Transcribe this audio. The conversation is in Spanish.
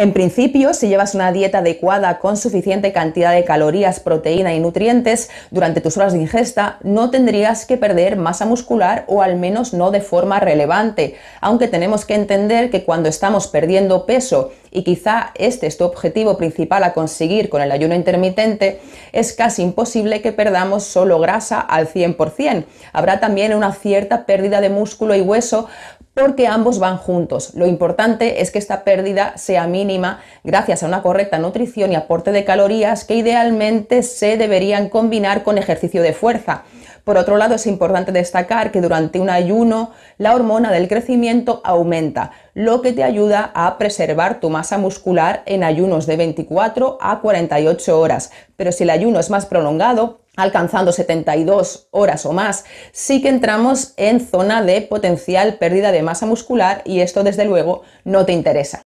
En principio, si llevas una dieta adecuada con suficiente cantidad de calorías, proteína y nutrientes durante tus horas de ingesta, no tendrías que perder masa muscular o al menos no de forma relevante, aunque tenemos que entender que cuando estamos perdiendo peso y quizá este es tu objetivo principal a conseguir con el ayuno intermitente, es casi imposible que perdamos solo grasa al 100%. Habrá también una cierta pérdida de músculo y hueso porque ambos van juntos. Lo importante es que esta pérdida sea mínima gracias a una correcta nutrición y aporte de calorías que idealmente se deberían combinar con ejercicio de fuerza. Por otro lado, es importante destacar que durante un ayuno la hormona del crecimiento aumenta, lo que te ayuda a preservar tu masa muscular en ayunos de 24 a 48 horas. Pero si el ayuno es más prolongado, alcanzando 72 horas o más, sí que entramos en zona de potencial pérdida de masa muscular y esto desde luego no te interesa.